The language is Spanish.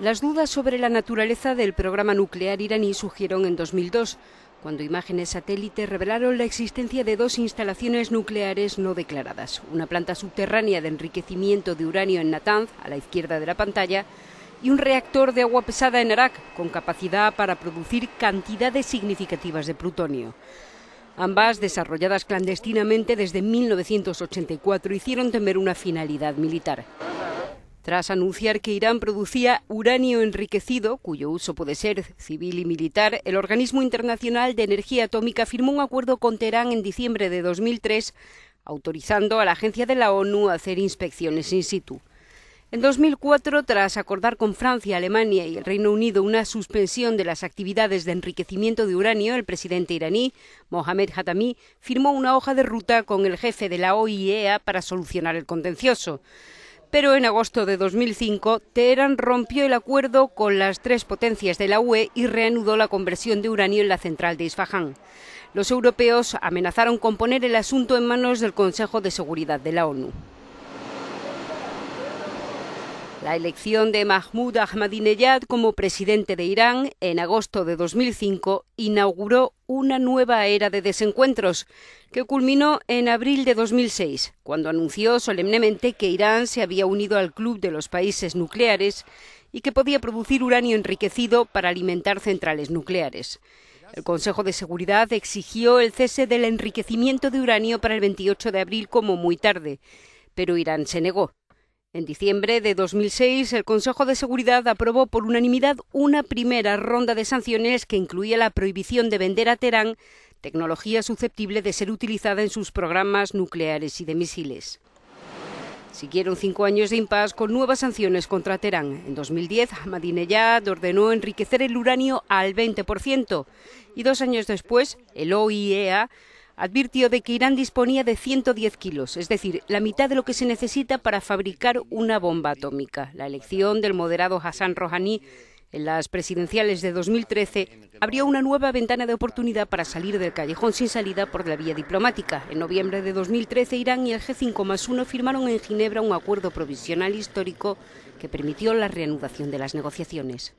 Las dudas sobre la naturaleza del programa nuclear iraní surgieron en 2002, cuando imágenes satélite revelaron la existencia de dos instalaciones nucleares no declaradas, una planta subterránea de enriquecimiento de uranio en Natanz, a la izquierda de la pantalla, y un reactor de agua pesada en Arak, con capacidad para producir cantidades significativas de plutonio. Ambas, desarrolladas clandestinamente desde 1984, hicieron temer una finalidad militar tras anunciar que Irán producía uranio enriquecido, cuyo uso puede ser civil y militar, el Organismo Internacional de Energía Atómica firmó un acuerdo con Teherán en diciembre de 2003, autorizando a la agencia de la ONU a hacer inspecciones in situ. En 2004, tras acordar con Francia, Alemania y el Reino Unido una suspensión de las actividades de enriquecimiento de uranio, el presidente iraní, Mohamed Hatami, firmó una hoja de ruta con el jefe de la OIEA para solucionar el contencioso. Pero en agosto de 2005, Teherán rompió el acuerdo con las tres potencias de la UE y reanudó la conversión de uranio en la central de Isfahán. Los europeos amenazaron con poner el asunto en manos del Consejo de Seguridad de la ONU. La elección de Mahmoud Ahmadinejad como presidente de Irán en agosto de 2005 inauguró una nueva era de desencuentros que culminó en abril de 2006, cuando anunció solemnemente que Irán se había unido al Club de los Países Nucleares y que podía producir uranio enriquecido para alimentar centrales nucleares. El Consejo de Seguridad exigió el cese del enriquecimiento de uranio para el 28 de abril como muy tarde, pero Irán se negó. En diciembre de 2006, el Consejo de Seguridad aprobó por unanimidad una primera ronda de sanciones que incluía la prohibición de vender a Teherán tecnología susceptible de ser utilizada en sus programas nucleares y de misiles. Siguieron cinco años de impas con nuevas sanciones contra Teherán. En 2010, Ahmadinejad ordenó enriquecer el uranio al 20% y dos años después, el OIEA Advirtió de que Irán disponía de 110 kilos, es decir, la mitad de lo que se necesita para fabricar una bomba atómica. La elección del moderado Hassan Rouhani en las presidenciales de 2013 abrió una nueva ventana de oportunidad para salir del callejón sin salida por la vía diplomática. En noviembre de 2013, Irán y el G5 más 1 firmaron en Ginebra un acuerdo provisional histórico que permitió la reanudación de las negociaciones.